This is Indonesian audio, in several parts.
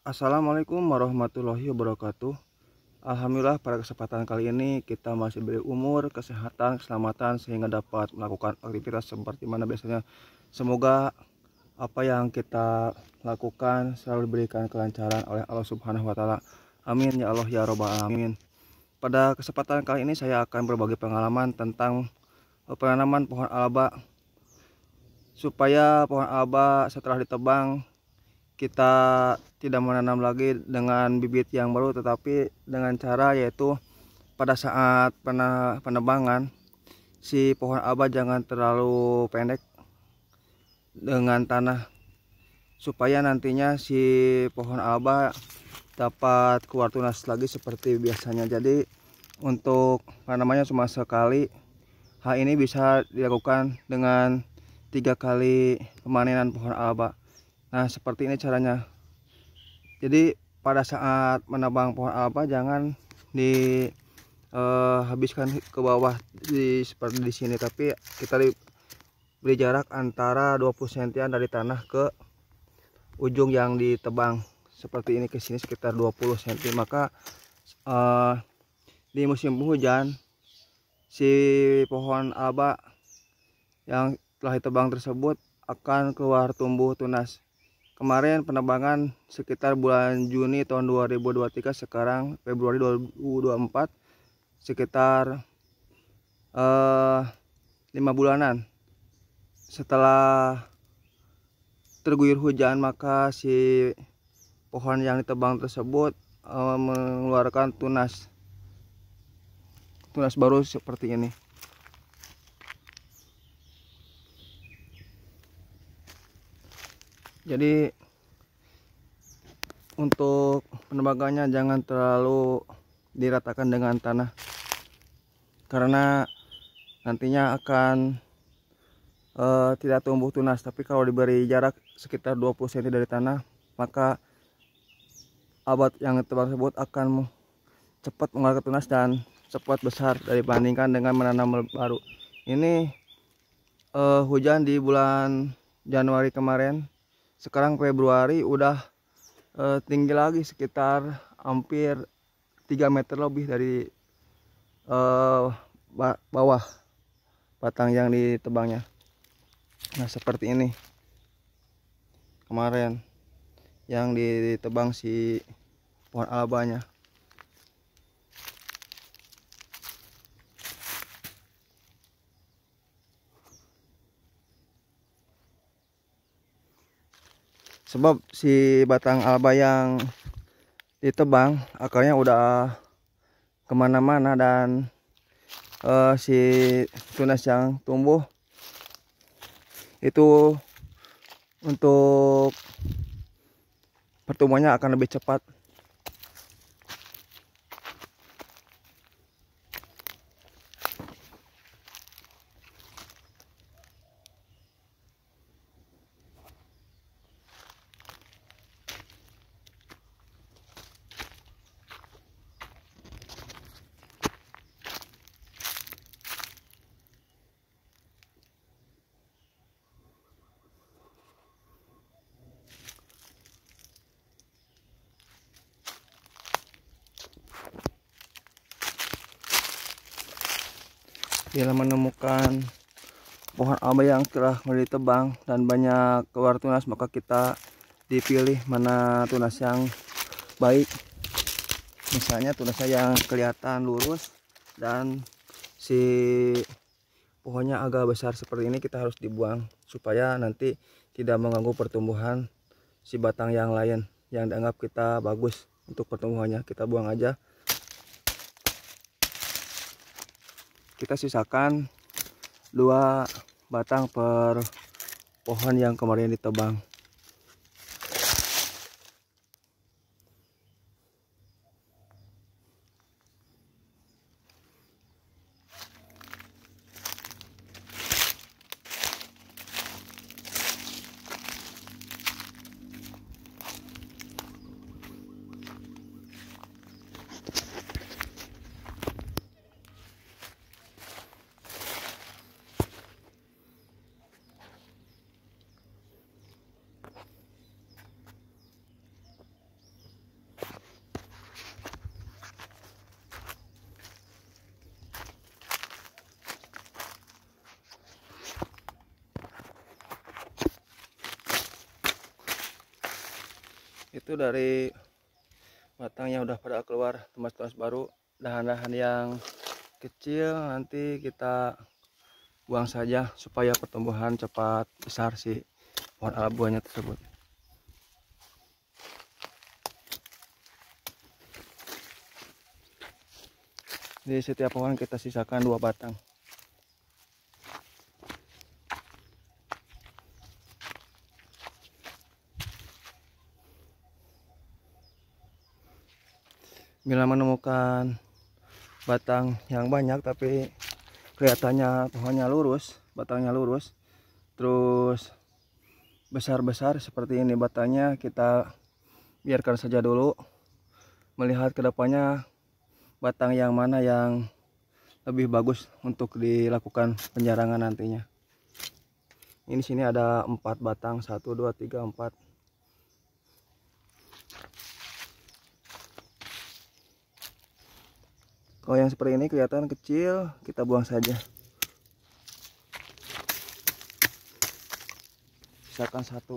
Assalamualaikum warahmatullahi wabarakatuh Alhamdulillah pada kesempatan kali ini kita masih beri umur, kesehatan, keselamatan sehingga dapat melakukan aktivitas seperti mana biasanya Semoga apa yang kita lakukan selalu diberikan kelancaran oleh Allah subhanahu wa ta'ala Amin ya Allah ya robbal alamin Pada kesempatan kali ini saya akan berbagi pengalaman tentang eh, penanaman pohon alba Supaya pohon alba setelah ditebang kita tidak menanam lagi dengan bibit yang baru tetapi dengan cara yaitu pada saat penebangan si pohon aba jangan terlalu pendek dengan tanah supaya nantinya si pohon aba dapat keluar tunas lagi seperti biasanya jadi untuk namanya cuma sekali hal ini bisa dilakukan dengan tiga kali pemanenan pohon aba nah seperti ini caranya jadi pada saat menabang pohon apa jangan di eh, habiskan ke bawah di seperti di sini tapi kita di, beri jarak antara 20 cm dari tanah ke ujung yang ditebang seperti ini ke sini sekitar 20 cm maka eh, di musim hujan si pohon aba yang telah ditebang tersebut akan keluar tumbuh tunas kemarin penerbangan sekitar bulan Juni tahun 2023 sekarang Februari 2024 sekitar eh, lima uh, bulanan setelah terguyur hujan maka si pohon yang ditebang tersebut uh, mengeluarkan tunas tunas baru seperti ini jadi untuk penembakannya jangan terlalu diratakan dengan tanah karena nantinya akan uh, tidak tumbuh tunas tapi kalau diberi jarak sekitar 20 cm dari tanah maka abad yang tebal tersebut akan cepat mengeluarkan tunas dan cepat besar dibandingkan dengan menanam baru ini uh, hujan di bulan Januari kemarin sekarang Februari udah uh, tinggi lagi sekitar hampir 3 meter lebih dari uh, bawah batang yang ditebangnya nah seperti ini kemarin yang ditebang si pohon abanya. sebab si batang alba yang ditebang akarnya udah kemana-mana dan uh, si tunas yang tumbuh itu untuk pertumbuhannya akan lebih cepat bila menemukan pohon abai yang telah mulai tebang dan banyak keluar tunas maka kita dipilih mana tunas yang baik misalnya tunasnya yang kelihatan lurus dan si pohonnya agak besar seperti ini kita harus dibuang supaya nanti tidak mengganggu pertumbuhan si batang yang lain yang dianggap kita bagus untuk pertumbuhannya kita buang aja kita sisakan dua batang per pohon yang kemarin ditebang itu dari batang yang udah pada keluar tunas-tunas baru dahan-dahan yang kecil nanti kita buang saja supaya pertumbuhan cepat besar si pohon buahnya tersebut di setiap pohon kita sisakan dua batang bila menemukan batang yang banyak tapi kelihatannya pohonnya lurus batangnya lurus terus besar-besar seperti ini batangnya kita biarkan saja dulu melihat kedepannya batang yang mana yang lebih bagus untuk dilakukan penjarangan nantinya ini sini ada empat batang satu dua tiga empat kalau yang seperti ini kelihatan kecil kita buang saja sisakan satu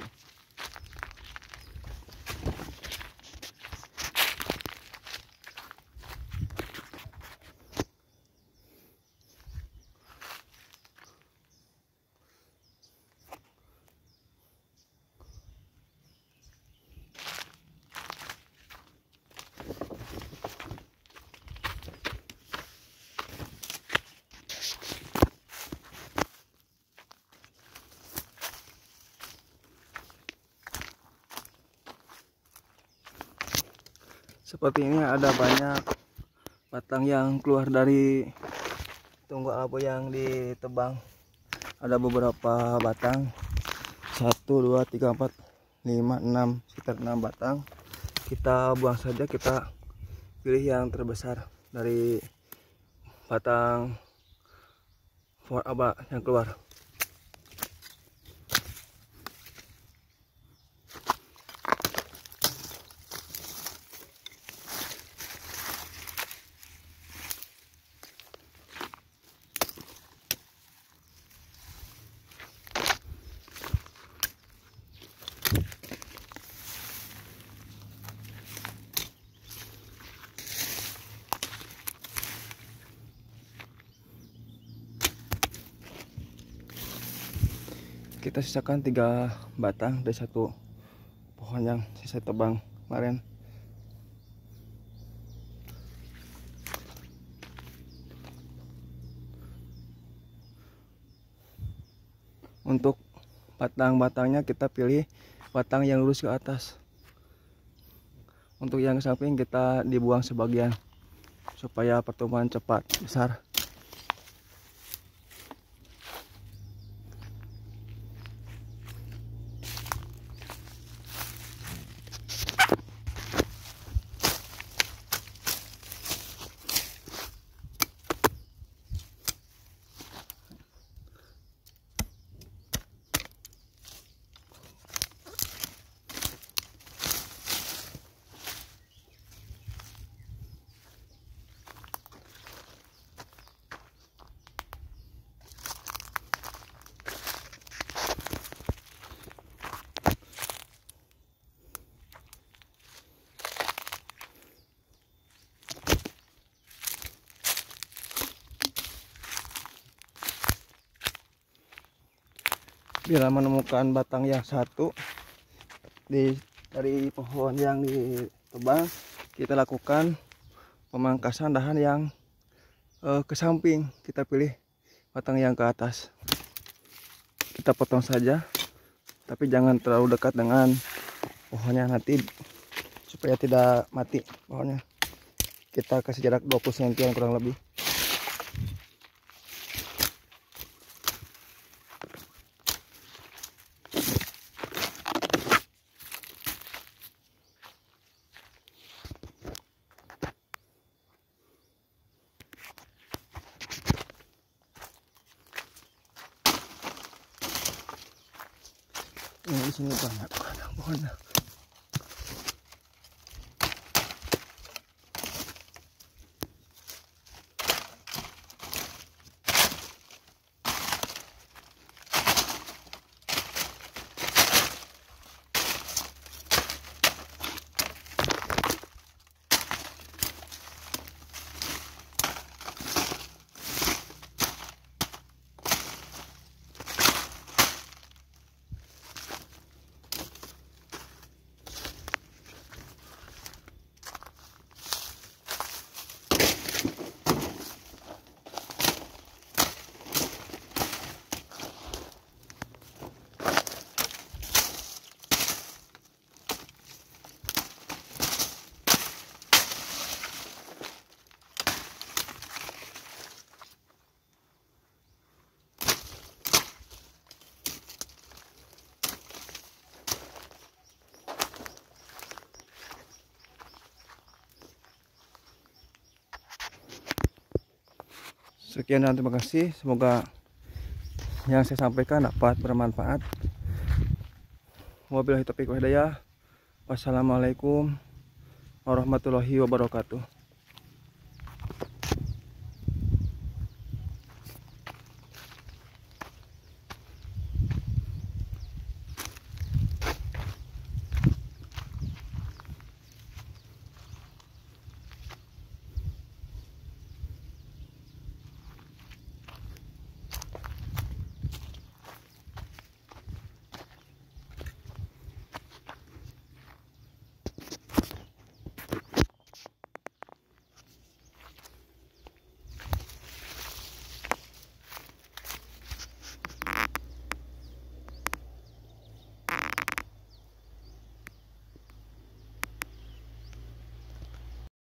seperti ini ada banyak batang yang keluar dari tunggu labu yang ditebang ada beberapa batang satu, dua, tiga, empat, lima, enam, sekitar enam batang kita buang saja kita pilih yang terbesar dari batang for apa yang keluar kita sisakan tiga batang dari satu pohon yang sisa tebang kemarin untuk batang-batangnya kita pilih batang yang lurus ke atas untuk yang samping kita dibuang sebagian supaya pertumbuhan cepat besar bila menemukan batang yang satu di dari pohon yang ditebang kita lakukan pemangkasan dahan yang eh, ke samping kita pilih batang yang ke atas kita potong saja tapi jangan terlalu dekat dengan pohonnya nanti supaya tidak mati pohonnya kita kasih jarak 20 cm kurang lebih 为什么干那？干那？sekian dan terima kasih semoga yang saya sampaikan dapat bermanfaat wabillahi taufiq wa hidayah wassalamualaikum warahmatullahi wabarakatuh